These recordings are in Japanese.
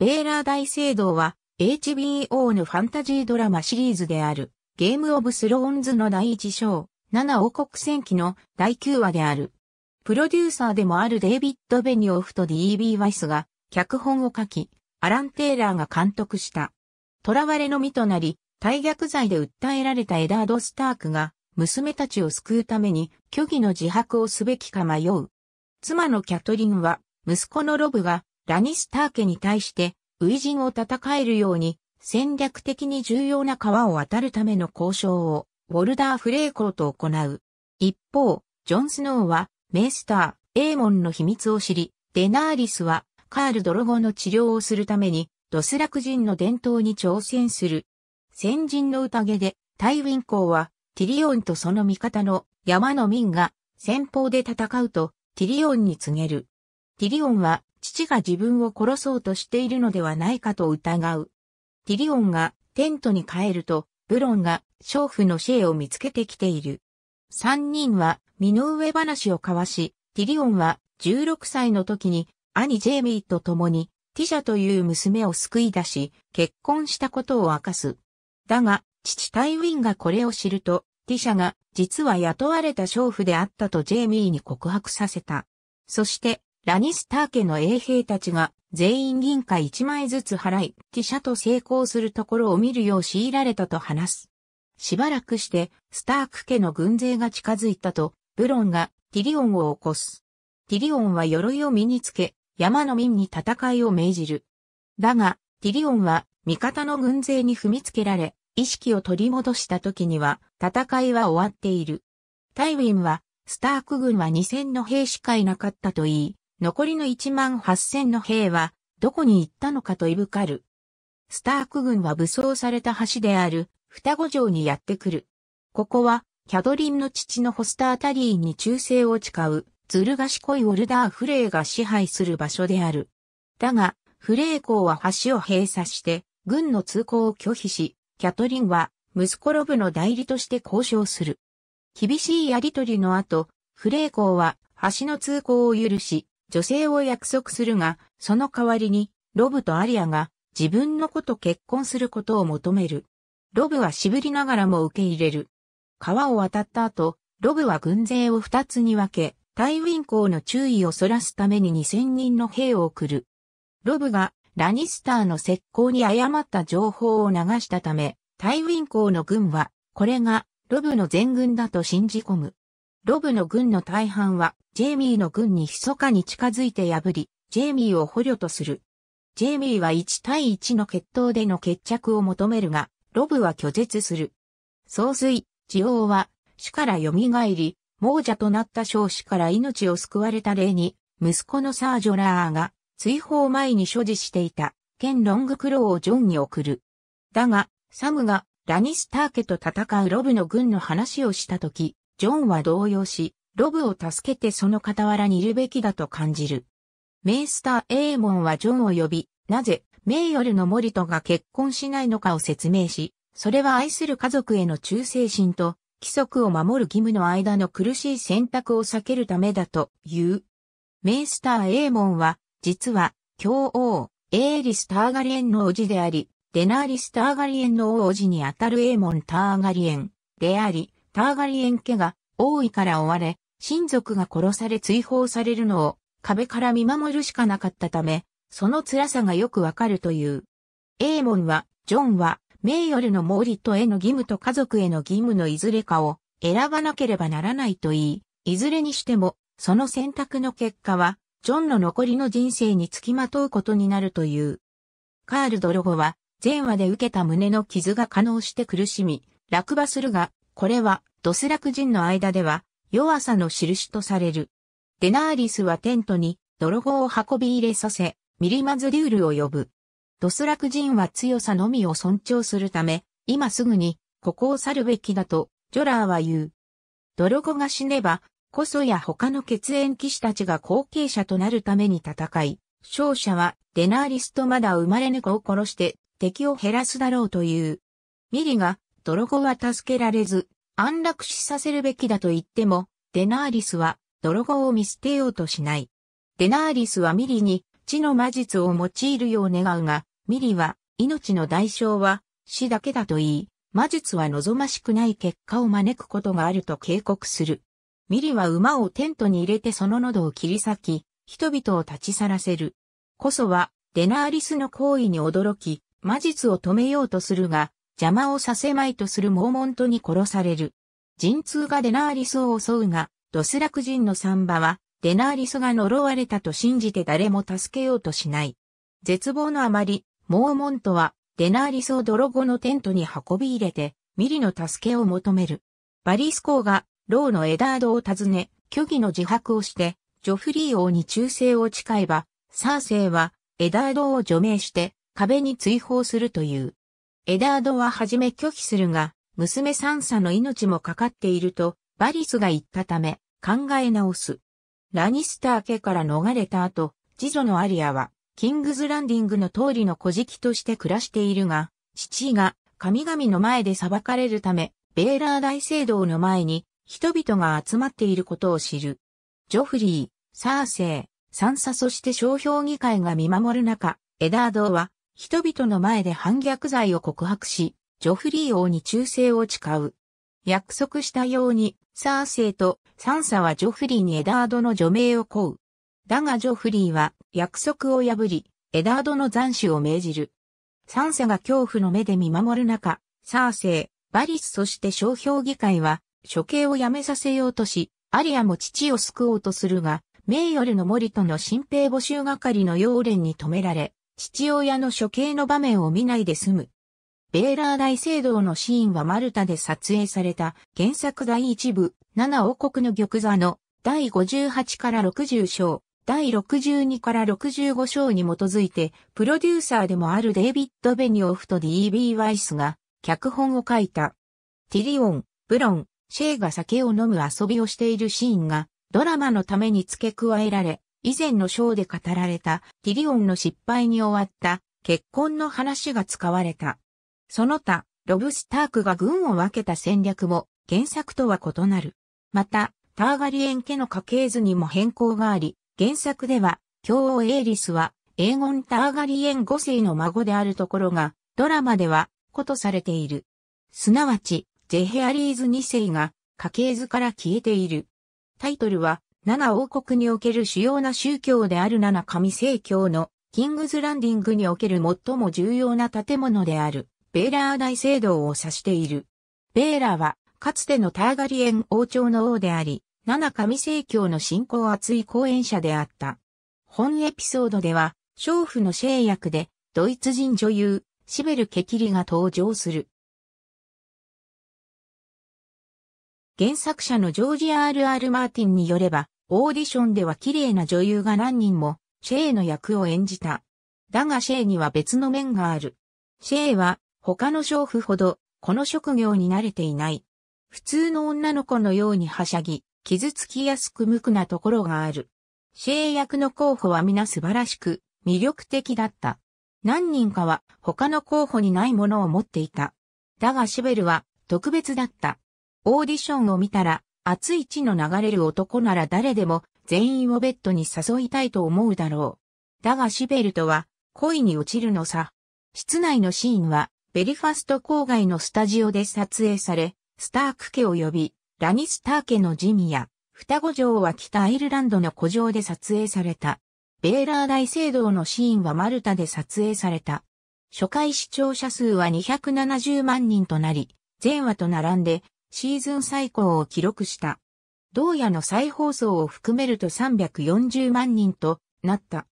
ベーラー大聖堂は HBO のファンタジードラマシリーズであるゲームオブスローンズの第一章、7王国戦記の第9話である。プロデューサーでもあるデイビッド・ベニオフと D.E.B. ワイスが脚本を書き、アラン・テイラーが監督した。囚われの身となり、大逆罪で訴えられたエダード・スタークが娘たちを救うために虚偽の自白をすべきか迷う。妻のキャトリンは息子のロブがラニスター家に対して、初陣を戦えるように、戦略的に重要な川を渡るための交渉を、ウォルダー・フレーコーと行う。一方、ジョン・スノーは、メイスター、エーモンの秘密を知り、デナーリスは、カール・ドロゴの治療をするために、ドスラク人の伝統に挑戦する。先人の宴で、タイウィン公は、ティリオンとその味方の山の民が、先方で戦うと、ティリオンに告げる。ティリオンは、父が自分を殺そうとしているのではないかと疑う。ティリオンがテントに帰ると、ブロンが娼婦のシェイを見つけてきている。三人は身の上話を交わし、ティリオンは16歳の時に兄ジェイミーと共にティシャという娘を救い出し、結婚したことを明かす。だが、父タイウィンがこれを知ると、ティシャが実は雇われた娼婦であったとジェイミーに告白させた。そして、ラニスター家の衛兵たちが全員銀貨1枚ずつ払い、シャと成功するところを見るよう強いられたと話す。しばらくして、スターク家の軍勢が近づいたと、ブロンがティリオンを起こす。ティリオンは鎧を身につけ、山の民に戦いを命じる。だが、ティリオンは味方の軍勢に踏みつけられ、意識を取り戻した時には、戦いは終わっている。タイウィンは、スターク軍は2000の兵しかいなかったと言い、残りの1万8000の兵は、どこに行ったのかといぶかる。スターク軍は武装された橋である、双子城にやってくる。ここは、キャドリンの父のホスタータリーに忠誠を誓う、ずる賢いウォルダー・フレイが支配する場所である。だが、フレイ公は橋を閉鎖して、軍の通行を拒否し、キャトリンは、息子ロブの代理として交渉する。厳しいやりとりの後、フレイ公は、橋の通行を許し、女性を約束するが、その代わりに、ロブとアリアが自分の子と結婚することを求める。ロブはぶりながらも受け入れる。川を渡った後、ロブは軍勢を二つに分け、タイウィン公の注意をそらすために2000人の兵を送る。ロブがラニスターの石膏に誤った情報を流したため、タイウィン公の軍は、これがロブの全軍だと信じ込む。ロブの軍の大半は、ジェイミーの軍に密かに近づいて破り、ジェイミーを捕虜とする。ジェイミーは1対1の決闘での決着を求めるが、ロブは拒絶する。総帥、ジオウは、死から蘇り、亡者となった少子から命を救われた例に、息子のサージョラーが、追放前に所持していた、剣ロングクローをジョンに送る。だが、サムが、ラニスター家と戦うロブの軍の話をしたとき、ジョンは動揺し、ロブを助けてその傍らにいるべきだと感じる。メイスター・エーモンはジョンを呼び、なぜ、名ルのモリトが結婚しないのかを説明し、それは愛する家族への忠誠心と、規則を守る義務の間の苦しい選択を避けるためだと言う。メイスター・エーモンは、実は、教王、エーリス・ターガリエンの叔父であり、デナーリス・ターガリエンの王子にあたるエーモン・ターガリエンであり、ターガリエン家が王位から追われ、親族が殺され追放されるのを壁から見守るしかなかったため、その辛さがよくわかるという。エーモンは、ジョンは、名ルのモーリットへの義務と家族への義務のいずれかを選ばなければならないと言い、いずれにしても、その選択の結果は、ジョンの残りの人生につきまとうことになるという。カール・ドロゴは、前話で受けた胸の傷が可能して苦しみ、落馬するが、これはドスラク人の間では弱さの印とされる。デナーリスはテントに泥棒を運び入れさせ、ミリマズリュールを呼ぶ。ドスラク人は強さのみを尊重するため、今すぐにここを去るべきだとジョラーは言う。泥棒が死ねば、こそや他の血縁騎士たちが後継者となるために戦い、勝者はデナーリスとまだ生まれ猫を殺して敵を減らすだろうという。ミリが泥棒は助けられず、安楽死させるべきだと言っても、デナーリスは泥棒を見捨てようとしない。デナーリスはミリに地の魔術を用いるよう願うが、ミリは命の代償は死だけだと言い、魔術は望ましくない結果を招くことがあると警告する。ミリは馬をテントに入れてその喉を切り裂き、人々を立ち去らせる。コソはデナーリスの行為に驚き、魔術を止めようとするが、邪魔をさせまいとするモーモントに殺される。陣痛がデナーリスを襲うが、ドスラク人のサンバは、デナーリスが呪われたと信じて誰も助けようとしない。絶望のあまり、モーモントは、デナーリスを泥後のテントに運び入れて、ミリの助けを求める。バリスーが、ローのエダードを訪ね、虚偽の自白をして、ジョフリー王に忠誠を誓えば、サーセイは、エダードを除名して、壁に追放するという。エダードは初め拒否するが、娘サンサの命もかかっていると、バリスが言ったため、考え直す。ラニスター家から逃れた後、次女のアリアは、キングズランディングの通りの小敷として暮らしているが、父が神々の前で裁かれるため、ベーラー大聖堂の前に人々が集まっていることを知る。ジョフリー、サーセイ、サンサそして商標議会が見守る中、エダードは人々の前で反逆罪を告白し、ジョフリー王に忠誠を誓う。約束したように、サーセイとサンサはジョフリーにエダードの除名を請う。だがジョフリーは約束を破り、エダードの斬首を命じる。サンサが恐怖の目で見守る中、サーセイ、バリスそして商標議会は処刑をやめさせようとし、アリアも父を救おうとするが、メイヨルの森との新兵募集係の要連に止められ、父親の処刑の場面を見ないで済む。ベーラー大聖堂のシーンはマルタで撮影された原作第一部、七王国の玉座の第58から60章、第62から65章に基づいて、プロデューサーでもあるデイビッド・ベニオフと D.B. ワイスが脚本を書いた。ティリオン、ブロン、シェイが酒を飲む遊びをしているシーンがドラマのために付け加えられ、以前の章で語られたティリオンの失敗に終わった結婚の話が使われた。その他、ロブ・スタークが軍を分けた戦略も原作とは異なる。また、ターガリエン家の家系図にも変更があり、原作では、京王エイリスは、エーゴン・ターガリエン5世の孫であるところが、ドラマでは、ことされている。すなわち、ジェヘアリーズ2世が、家系図から消えている。タイトルは、七王国における主要な宗教である七神聖教のキングズランディングにおける最も重要な建物であるベーラー大聖堂を指している。ベーラーはかつてのターガリエン王朝の王であり、七神聖教の信仰厚い講演者であった。本エピソードでは、娼婦の聖役で、ドイツ人女優、シベル・ケキリが登場する。原作者のジョージ・ R.R. マーティンによれば、オーディションでは綺麗な女優が何人も、シェイの役を演じた。だがシェイには別の面がある。シェイは、他の娼婦ほど、この職業に慣れていない。普通の女の子のようにはしゃぎ、傷つきやすく無垢なところがある。シェイ役の候補は皆素晴らしく、魅力的だった。何人かは他の候補にないものを持っていた。だがシベルは特別だった。オーディションを見たら、熱い血の流れる男なら誰でも全員をベッドに誘いたいと思うだろう。だがシベルトは恋に落ちるのさ。室内のシーンはベリファスト郊外のスタジオで撮影され、スターク家を呼び、ラニスター家のジミや、双子城は北アイルランドの古城で撮影された。ベーラー大聖堂のシーンはマルタで撮影された。初回視聴者数は270万人となり、前話と並んでシーズン最高を記録した。同夜の再放送を含めると340万人となった。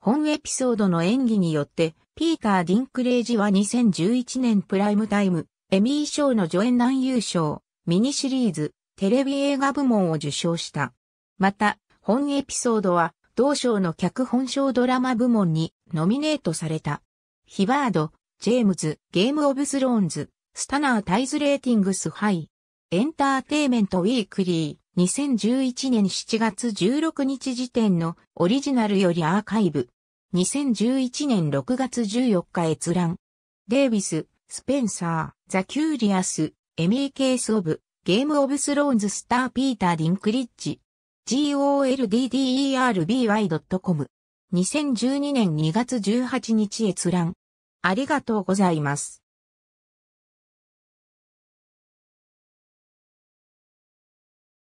本エピソードの演技によって、ピーター・ディンクレイジは2011年プライムタイム、エミー賞の助演男優賞、ミニシリーズ、テレビ映画部門を受賞した。また、本エピソードは、同賞の脚本賞ドラマ部門にノミネートされた。ヒバード、ジェームズ、ゲームオブスローンズ、スタナー・タイズ・レーティングス・ハイ、エンターテイメントウィークリー2011年7月16日時点のオリジナルよりアーカイブ2011年6月14日閲覧デイビス、スペンサー、ザ・キューリアス、エミー・ケース・オブ、ゲーム・オブ・スローンズ・スター・ピーター・ディンクリッジ golddderby.com 2012年2月18日閲覧ありがとうございます。